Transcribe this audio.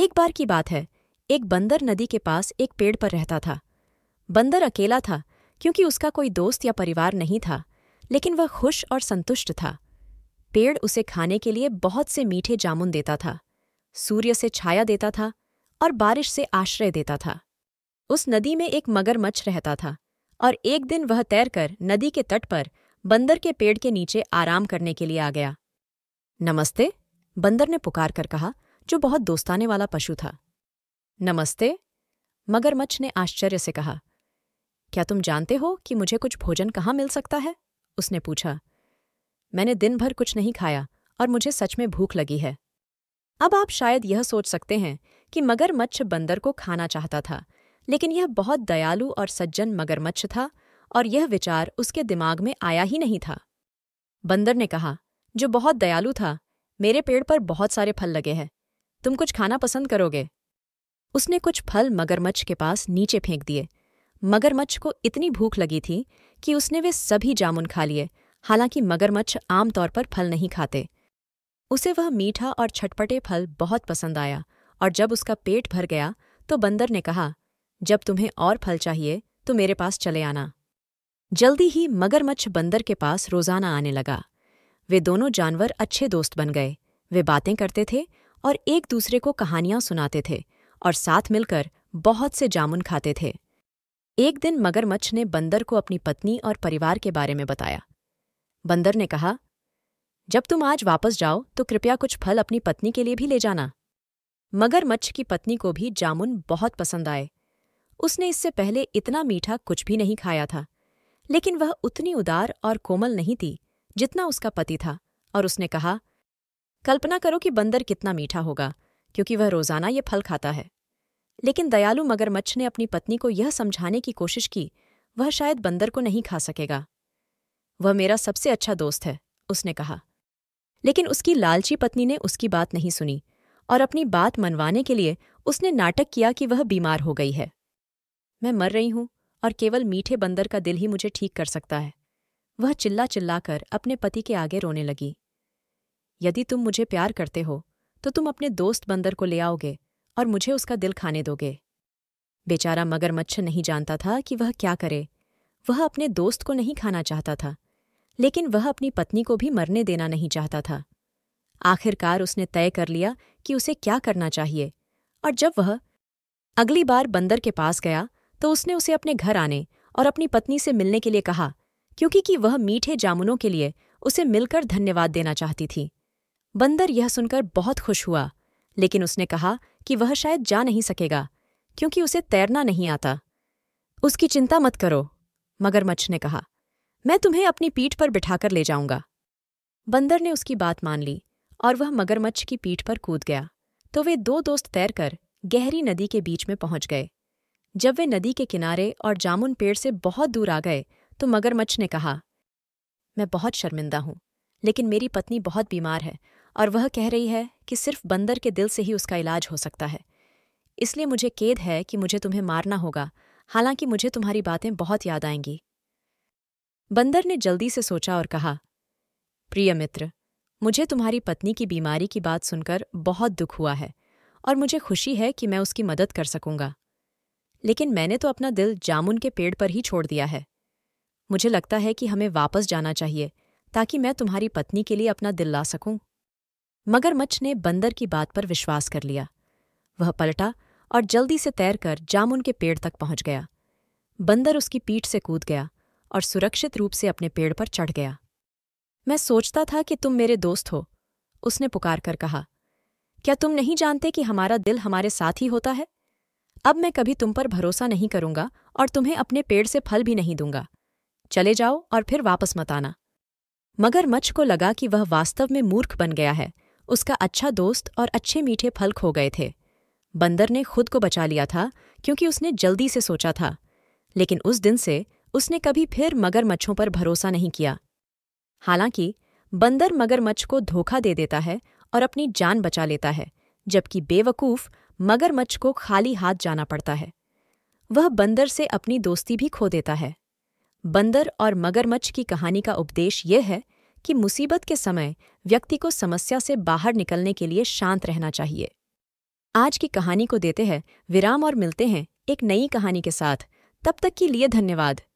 एक बार की बात है एक बंदर नदी के पास एक पेड़ पर रहता था बंदर अकेला था क्योंकि उसका कोई दोस्त या परिवार नहीं था लेकिन वह खुश और संतुष्ट था पेड़ उसे खाने के लिए बहुत से मीठे जामुन देता था सूर्य से छाया देता था और बारिश से आश्रय देता था उस नदी में एक मगरमच्छ रहता था और एक दिन वह तैरकर नदी के तट पर बंदर के पेड़ के नीचे आराम करने के लिए आ गया नमस्ते बंदर ने पुकार कर कहा जो बहुत दोस्ताने वाला पशु था नमस्ते मगरमच्छ ने आश्चर्य से कहा क्या तुम जानते हो कि मुझे कुछ भोजन कहाँ मिल सकता है उसने पूछा मैंने दिन भर कुछ नहीं खाया और मुझे सच में भूख लगी है अब आप शायद यह सोच सकते हैं कि मगरमच्छ बंदर को खाना चाहता था लेकिन यह बहुत दयालु और सज्जन मगरमच्छ था और यह विचार उसके दिमाग में आया ही नहीं था बंदर ने कहा जो बहुत दयालु था मेरे पेड़ पर बहुत सारे फल लगे हैं तुम कुछ खाना पसंद करोगे उसने कुछ फल मगरमच्छ के पास नीचे फेंक दिए मगरमच्छ को इतनी भूख लगी थी कि उसने वे सभी जामुन खा लिए हालांकि मगरमच्छ आमतौर पर फल नहीं खाते उसे वह मीठा और छटपटे फल बहुत पसंद आया और जब उसका पेट भर गया तो बंदर ने कहा जब तुम्हें और फल चाहिए तो मेरे पास चले आना जल्दी ही मगरमच्छ बंदर के पास रोजाना आने लगा वे दोनों जानवर अच्छे दोस्त बन गए वे बातें करते थे और एक दूसरे को कहानियां सुनाते थे और साथ मिलकर बहुत से जामुन खाते थे एक दिन मगरमच्छ ने बंदर को अपनी पत्नी और परिवार के बारे में बताया बंदर ने कहा जब तुम आज वापस जाओ तो कृपया कुछ फल अपनी पत्नी के लिए भी ले जाना मगरमच्छ की पत्नी को भी जामुन बहुत पसंद आए उसने इससे पहले इतना मीठा कुछ भी नहीं खाया था लेकिन वह उतनी उदार और कोमल नहीं थी जितना उसका पति था और उसने कहा कल्पना करो कि बंदर कितना मीठा होगा क्योंकि वह रोजाना ये फल खाता है लेकिन दयालु मगरमच्छ ने अपनी पत्नी को यह समझाने की कोशिश की वह शायद बंदर को नहीं खा सकेगा वह मेरा सबसे अच्छा दोस्त है उसने कहा लेकिन उसकी लालची पत्नी ने उसकी बात नहीं सुनी और अपनी बात मनवाने के लिए उसने नाटक किया कि वह बीमार हो गई है मैं मर रही हूं और केवल मीठे बंदर का दिल ही मुझे ठीक कर सकता है वह चिल्ला चिल्लाकर अपने पति के आगे रोने लगी यदि तुम मुझे प्यार करते हो तो तुम अपने दोस्त बंदर को ले आओगे और मुझे उसका दिल खाने दोगे बेचारा मगरमच्छ नहीं जानता था कि वह क्या करे वह अपने दोस्त को नहीं खाना चाहता था लेकिन वह अपनी पत्नी को भी मरने देना नहीं चाहता था आखिरकार उसने तय कर लिया कि उसे क्या करना चाहिए और जब वह अगली बार बंदर के पास गया तो उसने उसे अपने घर आने और अपनी पत्नी से मिलने के लिए कहा क्योंकि कि वह मीठे जामुनों के लिए उसे मिलकर धन्यवाद देना चाहती थी बंदर यह सुनकर बहुत खुश हुआ लेकिन उसने कहा कि वह शायद जा नहीं सकेगा क्योंकि उसे तैरना नहीं आता उसकी चिंता मत करो मगरमच्छ ने कहा मैं तुम्हें अपनी पीठ पर बिठाकर ले जाऊंगा बंदर ने उसकी बात मान ली और वह मगरमच्छ की पीठ पर कूद गया तो वे दो दोस्त तैरकर गहरी नदी के बीच में पहुंच गए जब वे नदी के किनारे और जामुन पेड़ से बहुत दूर आ गए तो मगरमच्छ ने कहा मैं बहुत शर्मिंदा हूं लेकिन मेरी पत्नी बहुत बीमार है और वह कह रही है कि सिर्फ बंदर के दिल से ही उसका इलाज हो सकता है इसलिए मुझे केद है कि मुझे तुम्हें मारना होगा हालांकि मुझे तुम्हारी बातें बहुत याद आएंगी बंदर ने जल्दी से सोचा और कहा प्रिय मित्र मुझे तुम्हारी पत्नी की बीमारी की बात सुनकर बहुत दुख हुआ है और मुझे खुशी है कि मैं उसकी मदद कर सकूंगा लेकिन मैंने तो अपना दिल जामुन के पेड़ पर ही छोड़ दिया है मुझे लगता है कि हमें वापस जाना चाहिए ताकि मैं तुम्हारी पत्नी के लिए अपना दिल ला सकूं मगरमच्छ ने बंदर की बात पर विश्वास कर लिया वह पलटा और जल्दी से तैरकर जामुन के पेड़ तक पहुंच गया बंदर उसकी पीठ से कूद गया और सुरक्षित रूप से अपने पेड़ पर चढ़ गया मैं सोचता था कि तुम मेरे दोस्त हो उसने पुकार कर कहा क्या तुम नहीं जानते कि हमारा दिल हमारे साथ ही होता है अब मैं कभी तुम पर भरोसा नहीं करूंगा और तुम्हें अपने पेड़ से फल भी नहीं दूंगा चले जाओ और फिर वापस मत आना मगर मच्छ को लगा कि वह वास्तव में मूर्ख बन गया है उसका अच्छा दोस्त और अच्छे मीठे फल खो गए थे बंदर ने खुद को बचा लिया था क्योंकि उसने जल्दी से सोचा था लेकिन उस दिन से उसने कभी फिर मगरमच्छों पर भरोसा नहीं किया हालांकि बंदर मगरमच्छ को धोखा दे देता है और अपनी जान बचा लेता है जबकि बेवकूफ मगरमच्छ को खाली हाथ जाना पड़ता है वह बंदर से अपनी दोस्ती भी खो देता है बंदर और मगरमच्छ की कहानी का उपदेश यह है कि मुसीबत के समय व्यक्ति को समस्या से बाहर निकलने के लिए शांत रहना चाहिए आज की कहानी को देते हैं विराम और मिलते हैं एक नई कहानी के साथ तब तक के लिए धन्यवाद